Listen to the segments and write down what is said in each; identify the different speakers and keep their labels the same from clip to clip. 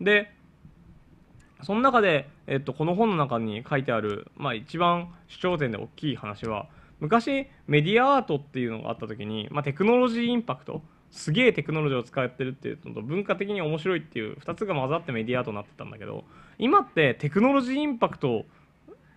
Speaker 1: でその中で、えっと、この本の中に書いてある、まあ、一番主張点で大きい話は昔メディアアートっていうのがあった時に、まあ、テクノロジーインパクトすげえテクノロジーを使ってるっていうのと文化的に面白いっていう2つが混ざってメディアアートになってたんだけど今ってテクノロジーインパクト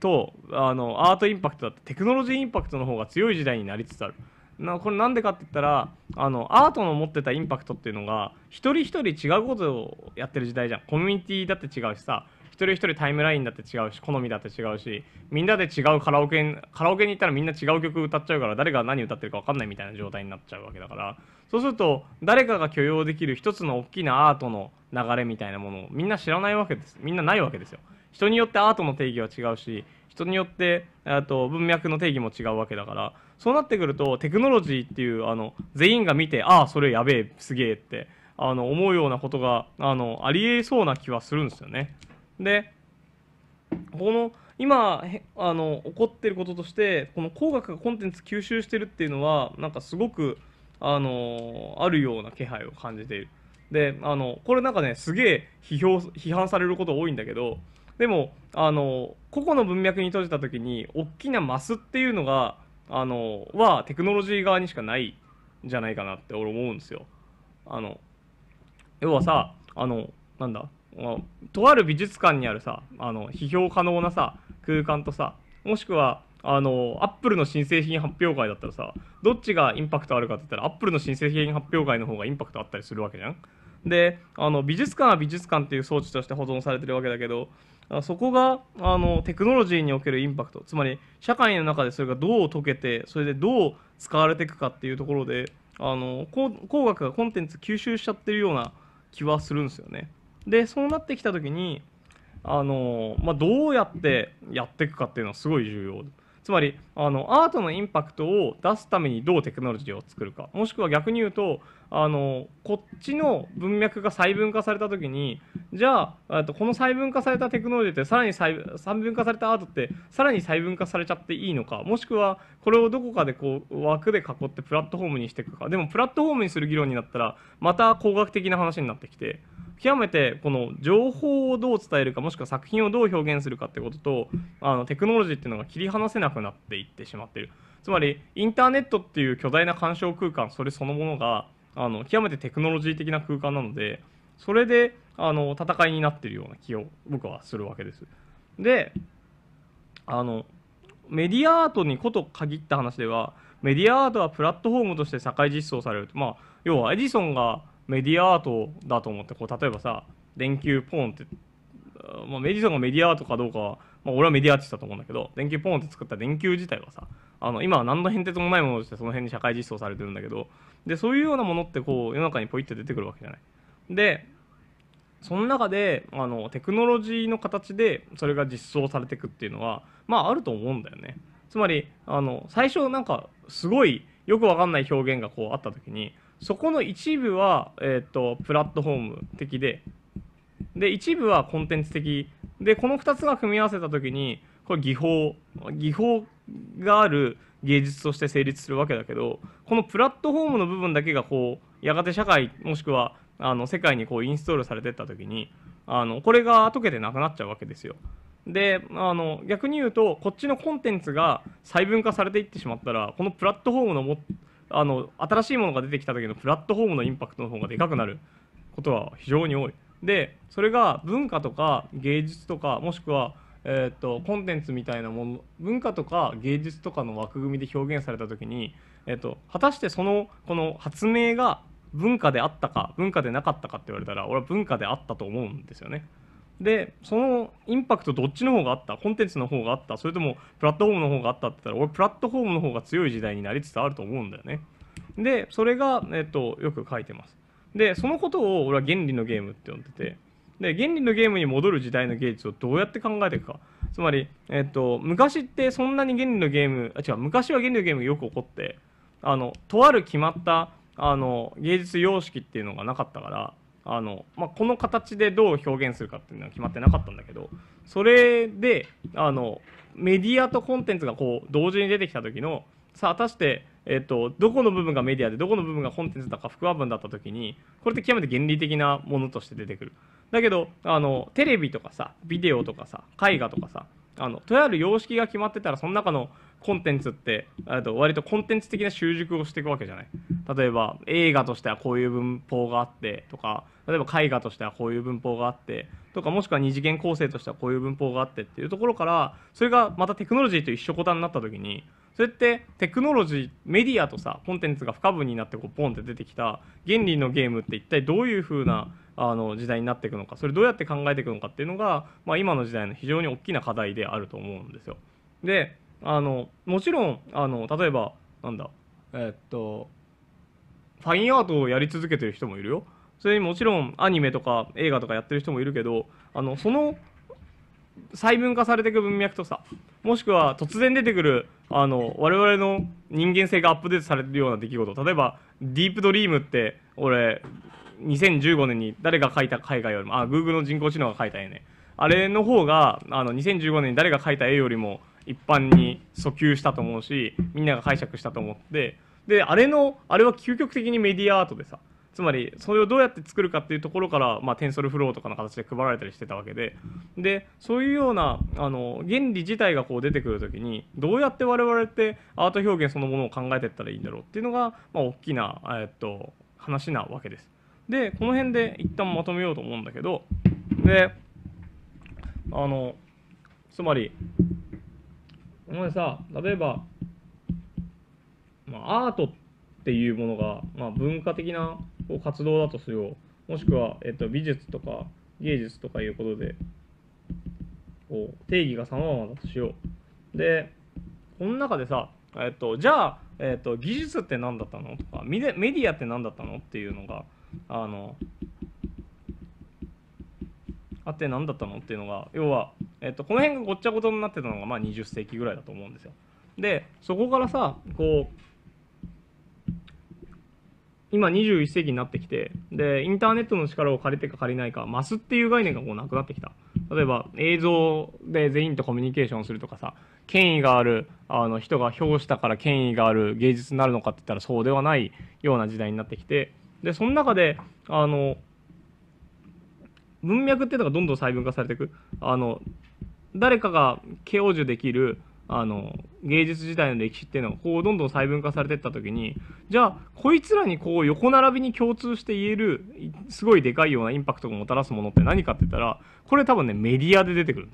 Speaker 1: とあのアートインパクトだってテクノロジーインパクトの方が強い時代になりつつある。なこれなんでかって言ったらあのアートの持ってたインパクトっていうのが一人一人違うことをやってる時代じゃんコミュニティだって違うしさ一人一人タイムラインだって違うし好みだって違うしみんなで違うカラオケカラオケに行ったらみんな違う曲歌っちゃうから誰が何歌ってるか分かんないみたいな状態になっちゃうわけだからそうすると誰かが許容できる一つの大きなアートの流れみたいなものをみんな知らないわけですみんなないわけですよ人によってアートの定義は違うし人によってあと文脈の定義も違うわけだからそうなってくるとテクノロジーっていうあの全員が見てああそれやべえすげえってあの思うようなことがあのありえそうな気はするんですよね。でこの今あの起こってることとしてこの工学がコンテンツ吸収してるっていうのはなんかすごくあのあるような気配を感じている。であのこれなんかねすげえ批評批判されること多いんだけどでもあの個々の文脈に閉じた時に大きなマスっていうのがあのはテクノロジー側にしかないんじゃないかなって俺思うんですよ。あの要はさあのなんだとある美術館にあるさあの批評可能なさ空間とさもしくはあのアップルの新製品発表会だったらさどっちがインパクトあるかって言ったらアップルの新製品発表会の方がインパクトあったりするわけじゃん。であの美術館は美術館っていう装置として保存されてるわけだけどそこがあのテクノロジーにおけるインパクトつまり社会の中でそれがどう解けてそれでどう使われていくかっていうところであの工学がコンテンツ吸収しちゃってるような気はするんですよね。でそうなってきた時にあの、まあ、どうやってやっていくかっていうのはすごい重要つまりあのアートのインパクトを出すためにどうテクノロジーを作るかもしくは逆に言うとあのこっちの文脈が細分化された時にじゃあとこの細分化されたテクノロジーってさらに細分化されたアートってさらに細分化されちゃっていいのかもしくはこれをどこかでこう枠で囲ってプラットフォームにしていくかでもプラットフォームにする議論になったらまた工学的な話になってきて。極めてこの情報をどう伝えるかもしくは作品をどう表現するかってこととあのテクノロジーっていうのが切り離せなくなっていってしまってるつまりインターネットっていう巨大な鑑賞空間それそのものがあの極めてテクノロジー的な空間なのでそれであの戦いになってるような気を僕はするわけです。であのメディアアートにこと限った話ではメディアアートはプラットフォームとして社会実装されるまあ、要はエジソンがメディアアートだと思ってこう例えばさ電球ポーンって、まあ、メディさんがメディアアートかどうかは、まあ、俺はメディアアーティストだと思うんだけど電球ポーンって作った電球自体はさあの今は何の変哲もないものとしてその辺に社会実装されてるんだけどでそういうようなものってこう世の中にポイって出てくるわけじゃない。でその中であのテクノロジーの形でそれが実装されていくっていうのはまああると思うんだよね。つまりあの最初なんかすごいよくわかんない表現がこうあった時にそこの一部は、えっ、ー、とプラットフォーム的でで一部はコンテンツ的でこの2つが組み合わせた時にこれ技法技法がある芸術として成立するわけだけどこのプラットフォームの部分だけがこうやがて社会もしくはあの世界にこうインストールされていった時にあのこれが解けてなくなっちゃうわけですよ。であの逆に言うとこっちのコンテンツが細分化されていってしまったらこのプラットフォームのもあの新しいものが出てきた時のプラットフォームのインパクトの方がでかくなることは非常に多い。でそれが文化とか芸術とかもしくは、えーと、とコンテンツみたいなもの文化とか芸術とかの枠組みで表現された時に、えーと果たしてそのこの発明が文化であったか文化でなかったかって言われたら俺は文化であったと思うんですよね。でそのインパクトどっちの方があったコンテンツの方があったそれともプラットフォームの方があったって言ったら俺プラットフォームの方が強い時代になりつつあると思うんだよねでそれが、えっと、よく書いてますでそのことを俺は原理のゲームって呼んでてで原理のゲームに戻る時代の芸術をどうやって考えていくかつまり、えっと、昔ってそんなに原理のゲームあ違う昔は原理のゲームよく起こってあのとある決まったあの芸術様式っていうのがなかったからあの、まあ、この形でどう表現するかっていうのは決まってなかったんだけどそれであのメディアとコンテンツがこう同時に出てきた時のさあ果たして、えっと、どこの部分がメディアでどこの部分がコンテンツだか副話文だった時にこれって極めて原理的なものとして出てくるだけどあのテレビとかさビデオとかさ絵画とかさあのとある様式が決まってたらその中のコンテンツってと割とコンテンツ的な習熟をしていくわけじゃない例えば映画としてはこういう文法があってとか例えば絵画としてはこういう文法があってとかもしくは二次元構成としてはこういう文法があってっていうところからそれがまたテクノロジーと一緒ことになった時にそれってテクノロジーメディアとさコンテンツが不可分になってこうポンって出てきた原理のゲームって一体どういうふうなあの時代になっていくのかそれどうやって考えていくのかっていうのが、まあ、今の時代の非常に大きな課題であると思うんですよ。であのもちろんあの例えばなんだえー、っとファインアートをやり続けてる人もいるよそれにもちろんアニメとか映画とかやってる人もいるけどあのその細分化されていく文脈とさもしくは突然出てくるあの我々の人間性がアップデートされてるような出来事例えば「ディープドリームって俺2015年に誰が書いた絵画よりもあ Google の人工知能が書いた絵ねあれの方があの2015年に誰が書いた絵よりも一般に訴求したと思うしみんなが解釈したと思ってであれのあれは究極的にメディアアートでさつまりそれをどうやって作るかっていうところから、まあ、テンソルフローとかの形で配られたりしてたわけででそういうようなあの原理自体がこう出てくる時にどうやって我々ってアート表現そのものを考えていったらいいんだろうっていうのが、まあ、大きな、えー、っと話なわけです。でこの辺で一旦まとめようと思うんだけどであのつまりお前さ例えばまあ、アートっていうものが、まあ、文化的なこう活動だとしようもしくは、えっと、美術とか芸術とかいうことでこう定義が様々だとしようでこの中でさ、えっと、じゃあ、えっと、技術って何だったのとかメディアって何だったのっていうのがあのあって何だったのっていうのが要は、えっと、この辺がごっちゃごちゃになってたのが、まあ、20世紀ぐらいだと思うんですよ。でそこからさこう今21世紀になってきてでインターネットの力を借りてか借りないかマスっていう概念がこうなくなってきた例えば映像で全員とコミュニケーションするとかさ権威があるあの人が評したから権威がある芸術になるのかって言ったらそうではないような時代になってきてでその中であの文脈っていうのがどんどん細分化されていくあの誰かが享受できるあの芸術時代の歴史っていうのがこうどんどん細分化されていった時にじゃあこいつらにこう横並びに共通して言えるすごいでかいようなインパクトをもたらすものって何かって言ったらこれ多分ねメディアで出てくる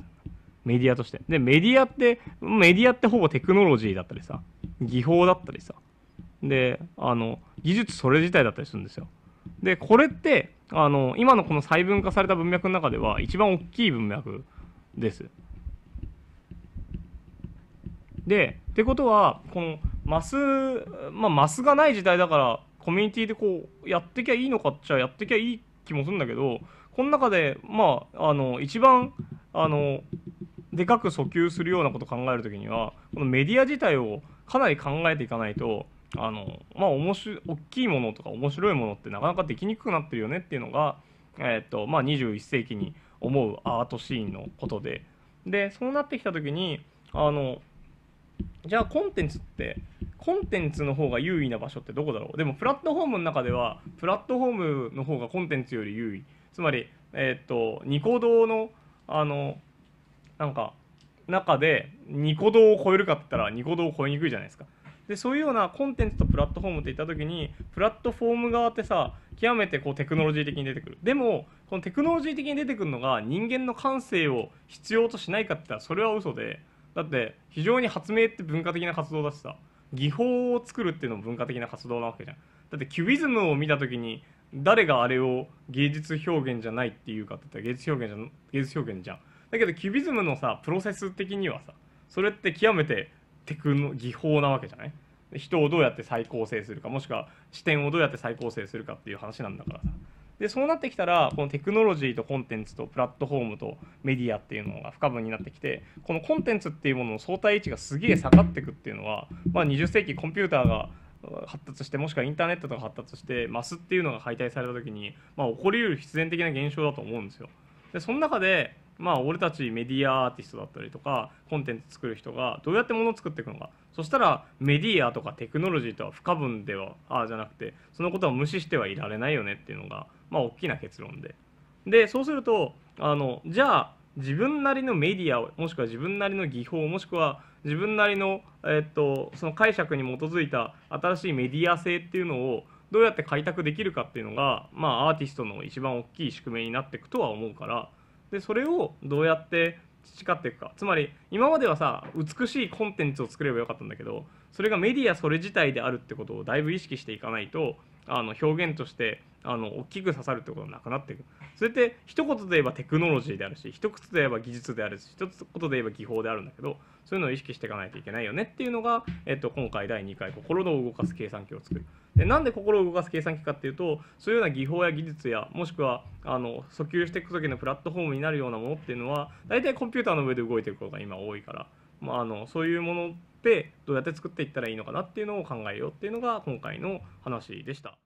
Speaker 1: メディアとしてでメディアってメディアってほぼテクノロジーだったりさ技法だったりさであの技術それ自体だったりするんですよでこれってあの今のこの細分化された文脈の中では一番大きい文脈ですでってことはこのマス、まあ、マスがない時代だからコミュニティでこうやってきゃいいのかっちゃやってきゃいい気もするんだけどこの中でまああの一番あのでかく訴求するようなことを考える時にはこのメディア自体をかなり考えていかないとあのまあ大きいものとか面白いものってなかなかできにくくなってるよねっていうのが、えーとまあ、21世紀に思うアートシーンのことででそうなってきたきにあのじゃあコンテンツってコンテンツの方が優位な場所ってどこだろうでもプラットフォームの中ではプラットフォームの方がコンテンツより優位つまり、えー、っとニコ動のあのなんか中でニコ動を超えるかって言ったらニコ動を超えにくいじゃないですか。でそういうようなコンテンツとプラットフォームっていった時にプラットフォーム側ってさ極めてこうテクノロジー的に出てくるでもこのテクノロジー的に出てくるのが人間の感性を必要としないかって言ったらそれは嘘でだって非常に発明って文化的な活動だしさ技法を作るっていうのも文化的な活動なわけじゃんだってキュビズムを見た時に誰があれを芸術表現じゃないっていうかって言ったら芸術表現じゃ芸術表現じゃんだけどキュビズムのさプロセス的にはさそれって極めてテクの技法なわけじゃない人をどうやって再構成するかもしくは視点をどうやって再構成するかっていう話なんだからさでそうなってきたらこのテクノロジーとコンテンツとプラットフォームとメディアっていうのが不可分になってきてこのコンテンツっていうものの相対位置がすげえ下がっていくっていうのは、まあ、20世紀コンピューターが発達してもしくはインターネットとか発達してマスっていうのが解体された時に、まあ、起こりうる必然的な現象だと思うんですよ。でその中でまあ、俺たちメディアアーティストだったりとかコンテンツ作る人がどうやってものを作っていくのかそしたらメディアとかテクノロジーとは不可分ではあじゃなくてそのことは無視してはいられないよねっていうのが、まあ、大きな結論ででそうするとあのじゃあ自分なりのメディアもしくは自分なりの技法もしくは自分なりの,、えっとその解釈に基づいた新しいメディア性っていうのをどうやって開拓できるかっていうのが、まあ、アーティストの一番大きい宿命になっていくとは思うから。でそれをどうやって培っていくかつまり今まではさ美しいコンテンツを作ればよかったんだけどそれがメディアそれ自体であるってことをだいぶ意識していかないとあの表現としてあの大きく刺さるってことはなくなっていくそれって一言で言えばテクノロジーであるし一言で言えば技術であるし一言で言えば技法であるんだけどそういうのを意識していかないといけないよねっていうのが、えっと、今回第2回心の動かす計算機を作るでなんで心を動かす計算機かっていうとそういうような技法や技術やもしくはあの訴求していく時のプラットフォームになるようなものっていうのは大体コンピューターの上で動いてることが今多いから、まあ、あのそういうものでどうやって作っていったらいいのかなっていうのを考えようっていうのが今回の話でした。